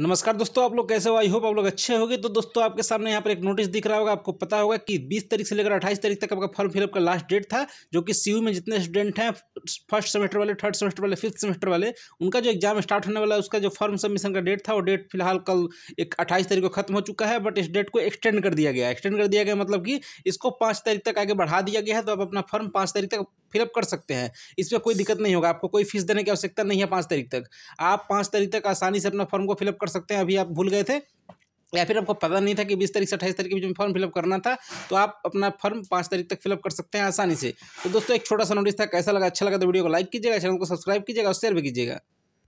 नमस्कार दोस्तों आप लोग कैसे हो आई होप आप लोग अच्छे होंगे तो दोस्तों आपके सामने यहाँ पर एक नोटिस दिख रहा होगा आपको पता होगा कि 20 तारीख से लेकर 28 तारीख तक आपका फॉर्म फिलअप का लास्ट डेट था जो कि सीयू में जितने स्टूडेंट हैं फर्स्ट सेमेस्टर वाले थर्ड सेमेस्टर वाले फिफ्थ सेमेस्टर वाले उनका जो एग्जाम स्टार्ट होने वाला है उसका जो फॉर्म सबमिशन का डेट था वो डेट फिलहाल कल एक अट्ठाईस तारीख को खत्म हो चुका है बट इस डेट को एक्सटेंड कर दिया गया एक्सटेंड कर दिया गया मतलब कि इसको पाँच तारीख तक आगे बढ़ा दिया गया है तो आप अपना फॉर्म पाँच तारीख तक फिलअप कर सकते हैं इसमें कोई दिक्कत नहीं होगा आपको कोई फीस देने की आवश्यकता नहीं है पाँच तारीख तक आप पाँच तारीख तक आसानी से अपना फॉर्म को फिलअप कर सकते हैं अभी आप भूल गए थे या फिर आपको पता नहीं था कि बीस तारीख से अट्ठाईस तारीख के बीच में फॉर्म फिलअप करना था तो आप अपना फॉर्म पाँच तारीख तक फिलअप कर सकते हैं आसानी से तो दोस्तों एक छोटा सा नोटिस था कैसा लगा अच्छा लगा तो वीडियो को लाइक कीजिएगा चैनल को सब्सक्राइब कीजिएगा और शेयर भी कीजिएगा